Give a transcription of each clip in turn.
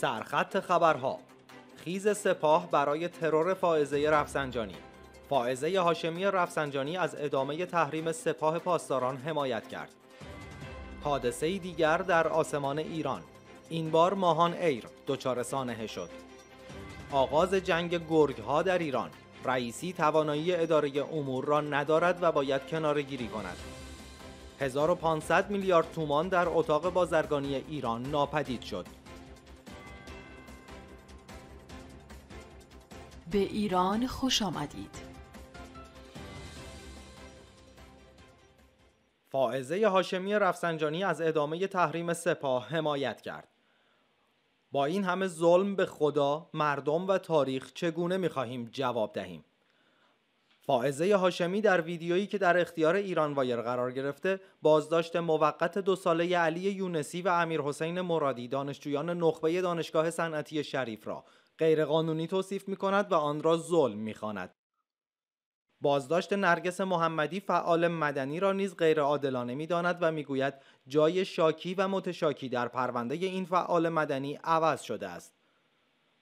سرخط خبرها خیز سپاه برای ترور فائزه رفسنجانی فائزه هاشمی رفسنجانی از ادامه تحریم سپاه پاسداران حمایت کرد حادثه دیگر در آسمان ایران این بار ماهان ایر دچار سانحه شد آغاز جنگ گرگ ها در ایران رئیسی توانایی اداره امور را ندارد و باید کنار گیری کند 1500 میلیارد تومان در اتاق بازرگانی ایران ناپدید شد به ایران خوش آمدید فائزه هاشمی رفسنجانی از ادامه تحریم سپاه حمایت کرد با این همه ظلم به خدا، مردم و تاریخ چگونه میخواهیم جواب دهیم؟ فائزه هاشمی در ویدیویی که در اختیار ایران وایر قرار گرفته بازداشت موقت دو ساله علی یونسی و امیر حسین مرادی دانشجویان نخبه دانشگاه صنعتی شریف را غیرقانونی توصیف می کند و آن را ظلم می خاند. بازداشت نرگس محمدی فعال مدنی را نیز غیرعادلانه میداند و میگوید جای شاکی و متشاکی در پرونده این فعال مدنی عوض شده است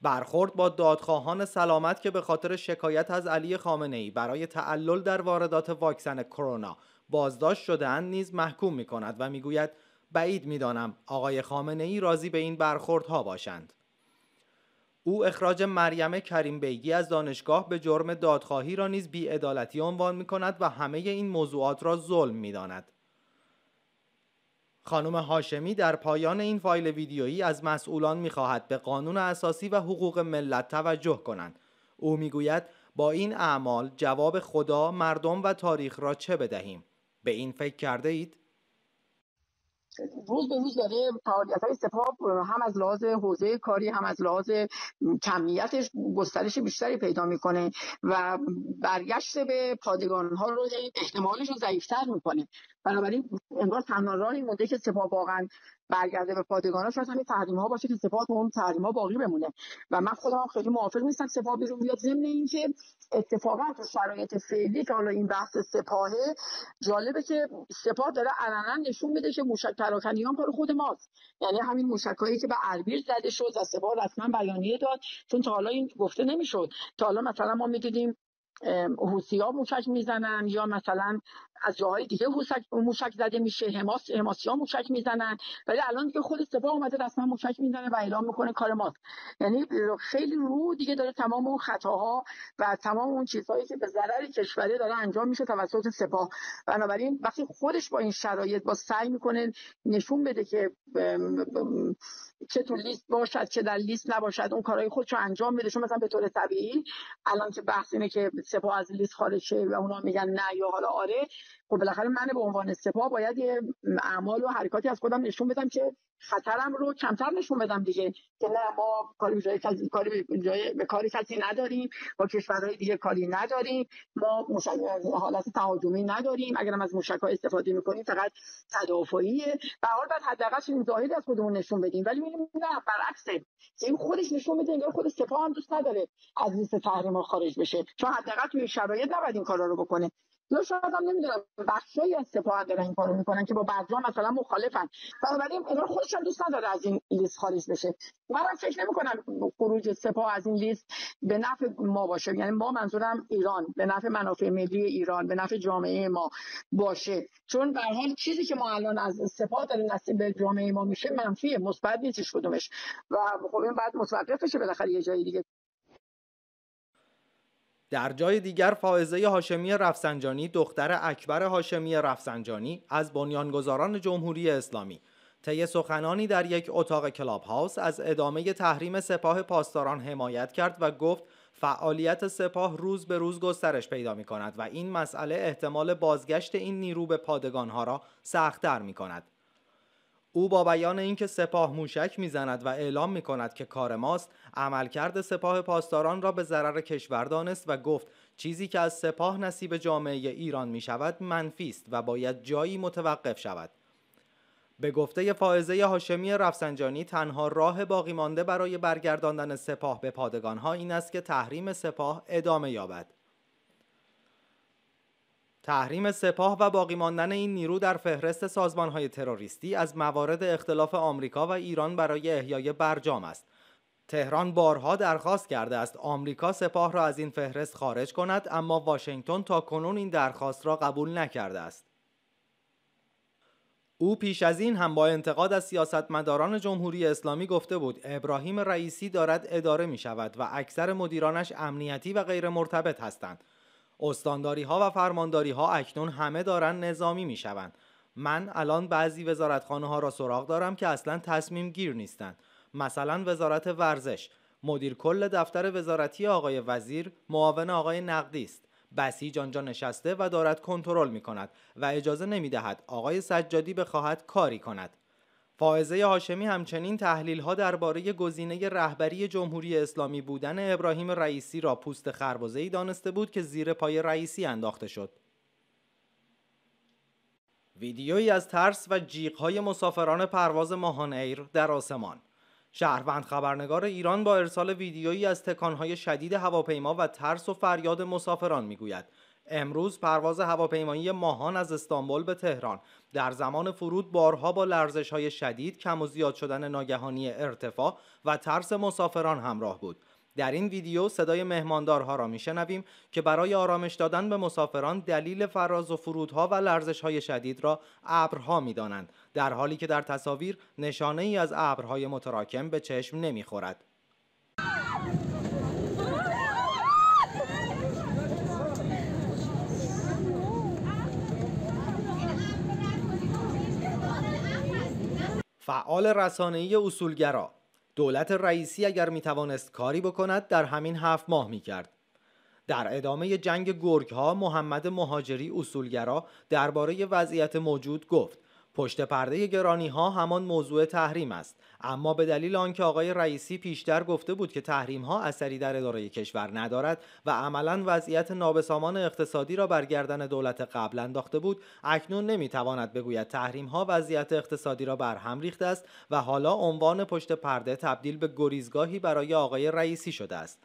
برخورد با دادخواهان سلامت که به خاطر شکایت از علی خامنه ای برای تعلل در واردات واکسن کرونا بازداشت شدهاند نیز محکوم می کند و میگوید بعید میدانم آقای خامنه ای راضی به این برخوردها باشند او اخراج مریم کریم بیگی از دانشگاه به جرم دادخواهی را نیز بیعدالتی عنوان می کند و همه این موضوعات را ظلم می داند. خانم هاشمی در پایان این فایل ویدیویی از مسئولان می خواهد به قانون اساسی و حقوق ملت توجه کنند. او می گوید با این اعمال جواب خدا، مردم و تاریخ را چه بدهیم؟ به این فکر کرده اید؟ روز به روز داره فعالیت های سپاه هم از لحاظ حوزه کاری هم از لحاظ کمیتش گسترش بیشتری پیدا میکنه و برگشت به پادگان ها رو یعنی احتمالش رو ضعیفتر میکنه بنابراین انگار تنها راهی مونده که سپاه واقعا برگرده به پادگاناش مثلا این تحریم ها باشه که سپاه به اون تحریم ها باقی بمونه و من خدا خیلی موافق نیستم سپاه بیرون بیاد ضمن اینکه اتفاقا تو شرایط فعلی که حالا این بحث سپاهه جالبه که سپاه داره علنا نشون میده که موشک هم کار خود ماست یعنی همین هایی که به اربیل زده شد و سپاه رسما بیانیه داد چون تا حالا این گفته نمیشد تا حالا مثلا ما میدیدیم حوسی ها موشک میزنن یا مثلا از جاهای دیگه موشک زده میشه حماس ها موشک میزنن ولی الان که خود سپاه اومده رسما موشک میزنه و اعلام میکنه کار ماست یعنی خیلی رو دیگه داره تمام اون خطاها و تمام اون چیزهایی که به ضرر کشوری داره انجام میشه توسط سپاه بنابراین وقتی خودش با این شرایط با سعی میکنه نشون بده که چه تو لیست باشد چه در لیست نباشد اون کارهای خودش رو انجام میده چون مثلا به طور طبیعی الان که بحث اینه که سپاه از لیست خارج شه و اونا میگن نه یا حالا آره خب بالاخره من به عنوان سپاه باید یه اعمال و حرکاتی از خودم نشون بدم که خطرم رو کمتر نشون بدم دیگه که نه ما کاری به جای کسی کاری جای به کاری کسی نداریم با کشورهای دیگه کاری نداریم ما مشک... حالت تهاجمی نداریم اگر از موشک ها استفاده میکنیم فقط تدافعیه به حال بعد حداقل این ظاهری از خودمون نشون بدیم ولی می‌بینیم نه برعکسه این خودش نشون میده انگار خود سپاه هم دوست نداره از لیست ما خارج بشه چون حداقل توی شرایط نباید این کارا رو بکنه یا شاید هم نمیدونم بخشی از سپاه دارن این کارو میکنن که با برجام مثلا مخالفن بنابراین اونا خودشون دوست نداره از این لیست خارج بشه من فکر نمیکنم خروج سپاه از این لیست به نفع ما باشه یعنی ما منظورم ایران به نفع منافع ملی ایران به نفع جامعه ما باشه چون به حال چیزی که ما الان از سپاه داریم نصیب به جامعه ما میشه منفیه مثبت نیستش کدومش و خب این بعد متوقف بشه بالاخره یه جای دیگه در جای دیگر فائزه هاشمی رفسنجانی دختر اکبر هاشمی رفسنجانی از بنیانگذاران جمهوری اسلامی طی سخنانی در یک اتاق کلاب هاوس از ادامه تحریم سپاه پاسداران حمایت کرد و گفت فعالیت سپاه روز به روز گسترش پیدا می کند و این مسئله احتمال بازگشت این نیرو به پادگان ها را سختتر می کند. او با بیان اینکه سپاه موشک میزند و اعلام کند که کار ماست عملکرد سپاه پاسداران را به ضرر کشور دانست و گفت چیزی که از سپاه نصیب جامعه ایران می شود منفی است و باید جایی متوقف شود به گفته فائزه هاشمی رفسنجانی تنها راه باقی مانده برای برگرداندن سپاه به پادگانها این است که تحریم سپاه ادامه یابد تحریم سپاه و باقی ماندن این نیرو در فهرست سازمانهای تروریستی از موارد اختلاف آمریکا و ایران برای احیای برجام است. تهران بارها درخواست کرده است آمریکا سپاه را از این فهرست خارج کند اما واشنگتن تا کنون این درخواست را قبول نکرده است. او پیش از این هم با انتقاد از سیاستمداران جمهوری اسلامی گفته بود ابراهیم رئیسی دارد اداره می شود و اکثر مدیرانش امنیتی و غیر مرتبط هستند استانداری ها و فرمانداری ها اکنون همه دارن نظامی میشوند من الان بعضی وزارتخانه ها را سراغ دارم که اصلا تصمیم گیر نیستند مثلا وزارت ورزش مدیر کل دفتر وزارتی آقای وزیر معاون آقای نقدی است بسیج آنجا نشسته و دارد کنترل می کند و اجازه نمی دهد آقای سجادی بخواهد کاری کند فائزه هاشمی همچنین تحلیل ها درباره گزینه رهبری جمهوری اسلامی بودن ابراهیم رئیسی را پوست خربزه ای دانسته بود که زیر پای رئیسی انداخته شد. ویدیویی از ترس و های مسافران پرواز ماهان ایر در آسمان شهروند خبرنگار ایران با ارسال ویدیویی از تکانهای شدید هواپیما و ترس و فریاد مسافران میگوید امروز پرواز هواپیمایی ماهان از استانبول به تهران در زمان فرود بارها با لرزش های شدید کم و زیاد شدن ناگهانی ارتفاع و ترس مسافران همراه بود در این ویدیو صدای مهماندارها را میشنویم که برای آرامش دادن به مسافران دلیل فراز و فرودها و های شدید را ابرها میدانند در حالی که در تصاویر نشانه ای از ابرهای متراکم به چشم نمیخورد فعال رسانه‌ای اصولگرا دولت رئیسی اگر میتوانست کاری بکند در همین هفت ماه میکرد در ادامه جنگ گرگ ها محمد مهاجری اصولگرا درباره وضعیت موجود گفت پشت پرده گرانی ها همان موضوع تحریم است اما به دلیل آنکه آقای رئیسی پیشتر گفته بود که تحریم ها اثری در اداره کشور ندارد و عملا وضعیت نابسامان اقتصادی را بر گردن دولت قبل انداخته بود اکنون نمیتواند بگوید تحریم ها وضعیت اقتصادی را بر هم ریخته است و حالا عنوان پشت پرده تبدیل به گریزگاهی برای آقای رئیسی شده است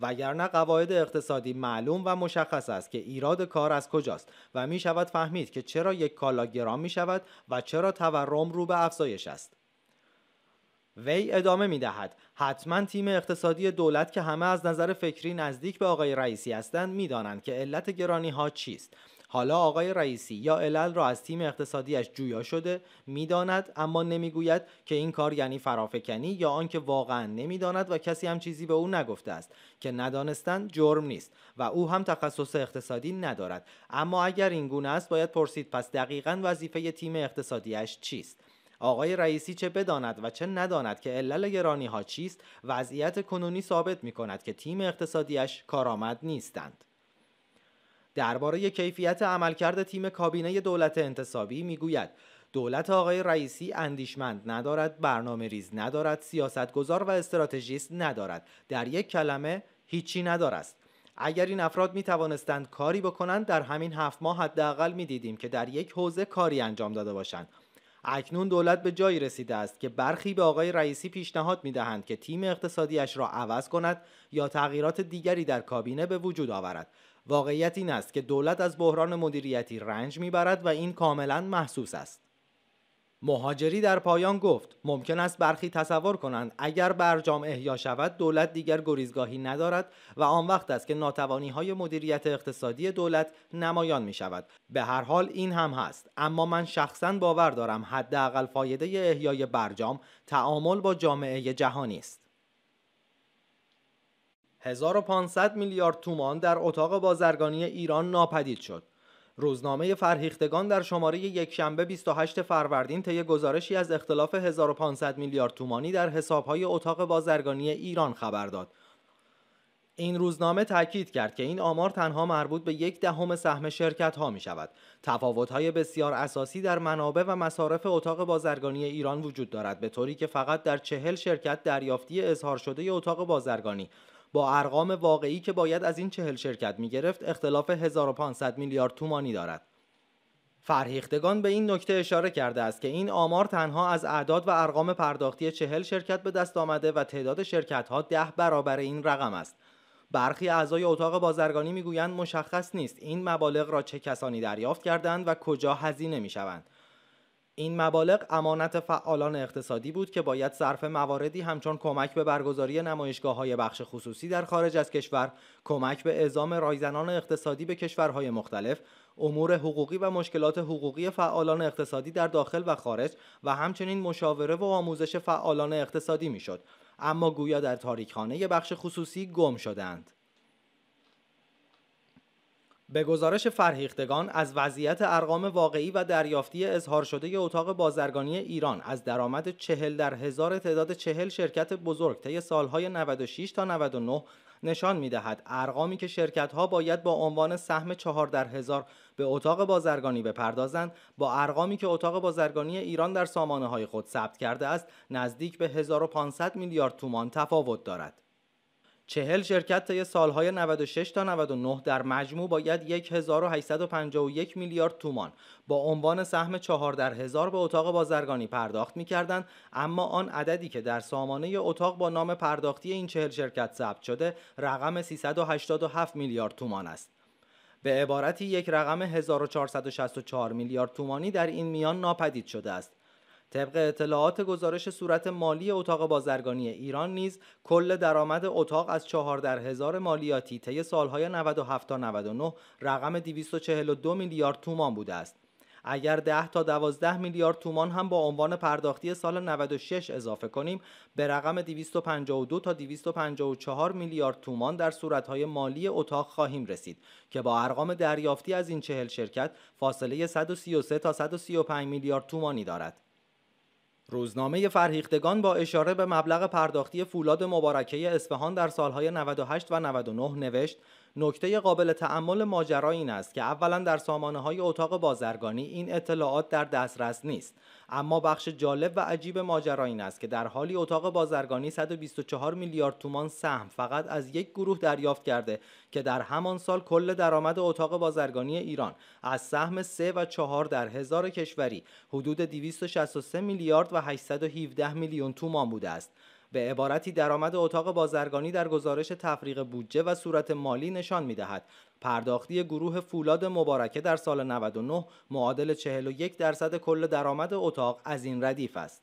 وگرنه قواعد اقتصادی معلوم و مشخص است که ایراد کار از کجاست و می شود فهمید که چرا یک کالا گران می شود و چرا تورم رو به افزایش است وی ادامه می دهد حتما تیم اقتصادی دولت که همه از نظر فکری نزدیک به آقای رئیسی هستند می دانند که علت گرانی ها چیست حالا آقای رئیسی یا علل را از تیم اقتصادیش جویا شده میداند اما نمیگوید که این کار یعنی فرافکنی یا آنکه واقعا نمیداند و کسی هم چیزی به او نگفته است که ندانستن جرم نیست و او هم تخصص اقتصادی ندارد اما اگر این گونه است باید پرسید پس دقیقا وظیفه تیم اقتصادیش چیست آقای رئیسی چه بداند و چه نداند که علل گرانی ها چیست وضعیت کنونی ثابت می کند که تیم اقتصادیش کارآمد نیستند درباره کیفیت عملکرد تیم کابینه دولت انتصابی میگوید دولت آقای رئیسی اندیشمند ندارد برنامه ریز ندارد سیاستگزار و استراتژیست ندارد در یک کلمه هیچی ندارد اگر این افراد می توانستند کاری بکنند در همین هفت ماه حداقل می دیدیم که در یک حوزه کاری انجام داده باشند اکنون دولت به جایی رسیده است که برخی به آقای رئیسی پیشنهاد می دهند که تیم اقتصادیش را عوض کند یا تغییرات دیگری در کابینه به وجود آورد واقعیت این است که دولت از بحران مدیریتی رنج میبرد و این کاملا محسوس است مهاجری در پایان گفت ممکن است برخی تصور کنند اگر برجام احیا شود دولت دیگر گریزگاهی ندارد و آن وقت است که ناتوانی های مدیریت اقتصادی دولت نمایان می شود به هر حال این هم هست اما من شخصا باور دارم حداقل فایده احیای برجام تعامل با جامعه جهانی است 1500 میلیارد تومان در اتاق بازرگانی ایران ناپدید شد. روزنامه فرهیختگان در شماره یکشنبه 28 فروردین طی گزارشی از اختلاف 1500 میلیارد تومانی در حسابهای اتاق بازرگانی ایران خبر داد. این روزنامه تاکید کرد که این آمار تنها مربوط به یک دهم سهم شرکت ها می شود. تفاوت های بسیار اساسی در منابع و مصارف اتاق بازرگانی ایران وجود دارد به طوری که فقط در چهل شرکت دریافتی اظهار شده اتاق بازرگانی با ارقام واقعی که باید از این چهل شرکت میگرفت اختلاف 1500 میلیارد تومانی دارد فرهیختگان به این نکته اشاره کرده است که این آمار تنها از اعداد و ارقام پرداختی چهل شرکت به دست آمده و تعداد شرکتها ها ده برابر این رقم است برخی اعضای اتاق بازرگانی میگویند مشخص نیست این مبالغ را چه کسانی دریافت کردند و کجا هزینه شوند. این مبالغ امانت فعالان اقتصادی بود که باید صرف مواردی همچون کمک به برگزاری نمایشگاه های بخش خصوصی در خارج از کشور، کمک به اعزام رایزنان اقتصادی به کشورهای مختلف، امور حقوقی و مشکلات حقوقی فعالان اقتصادی در داخل و خارج و همچنین مشاوره و آموزش فعالان اقتصادی میشد. اما گویا در تاریکخانه بخش خصوصی گم شدند. به گزارش فرهیختگان از وضعیت ارقام واقعی و دریافتی اظهار شده اتاق بازرگانی ایران از درآمد چهل در هزار تعداد چهل شرکت بزرگ طی سالهای 96 تا 99 نشان می دهد ارقامی که شرکت ها باید با عنوان سهم چهار در هزار به اتاق بازرگانی بپردازند با ارقامی که اتاق بازرگانی ایران در سامانه های خود ثبت کرده است نزدیک به 1500 میلیارد تومان تفاوت دارد. چهل شرکت طی سالهای 96 تا 99 در مجموع باید 1851 میلیارد تومان با عنوان سهم چهار در هزار به اتاق بازرگانی پرداخت کردن اما آن عددی که در سامانه اتاق با نام پرداختی این چهل شرکت ثبت شده رقم 387 میلیارد تومان است به عبارتی یک رقم 1464 میلیارد تومانی در این میان ناپدید شده است طبق اطلاعات گزارش صورت مالی اتاق بازرگانی ایران نیز کل درآمد اتاق از چهار در هزار مالیاتی طی سالهای 97 تا 99 رقم 242 میلیارد تومان بوده است. اگر 10 تا 12 میلیارد تومان هم با عنوان پرداختی سال 96 اضافه کنیم به رقم 252 تا 254 میلیارد تومان در صورتهای مالی اتاق خواهیم رسید که با ارقام دریافتی از این چهل شرکت فاصله 133 تا 135 میلیارد تومانی دارد. روزنامه فرهیختگان با اشاره به مبلغ پرداختی فولاد مبارکه اصفهان در سالهای 98 و 99 نوشت نکته قابل تعمل ماجرا این است که اولا در سامانه های اتاق بازرگانی این اطلاعات در دسترس نیست اما بخش جالب و عجیب ماجرا این است که در حالی اتاق بازرگانی 124 میلیارد تومان سهم فقط از یک گروه دریافت کرده که در همان سال کل درآمد اتاق بازرگانی ایران از سهم 3 و 4 در هزار کشوری حدود 263 میلیارد و 817 میلیون تومان بوده است به عبارتی درآمد اتاق بازرگانی در گزارش تفریق بودجه و صورت مالی نشان دهد پرداختی گروه فولاد مبارکه در سال 99 معادل 41 درصد کل درآمد اتاق از این ردیف است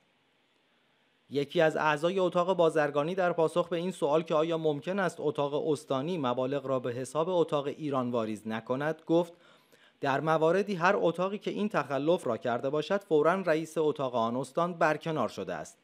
یکی از اعضای اتاق بازرگانی در پاسخ به این سوال که آیا ممکن است اتاق استانی مبالغ را به حساب اتاق ایران واریز نکند گفت در مواردی هر اتاقی که این تخلف را کرده باشد فورا رئیس اتاق آن استان برکنار شده است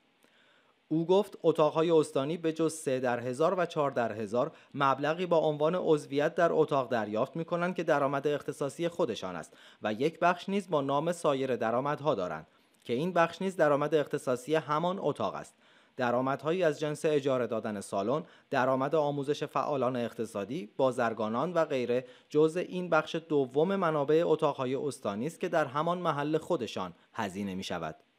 او گفت اتاقهای استانی به جز سه در هزار و چهار در هزار مبلغی با عنوان عضویت در اتاق دریافت می کنند که درآمد اختصاصی خودشان است و یک بخش نیز با نام سایر درآمدها دارند که این بخش نیز درآمد اختصاصی همان اتاق است درآمدهایی از جنس اجاره دادن سالن، درآمد آموزش فعالان اقتصادی، بازرگانان و غیره جزء این بخش دوم منابع اتاقهای استانی است که در همان محل خودشان هزینه می شود.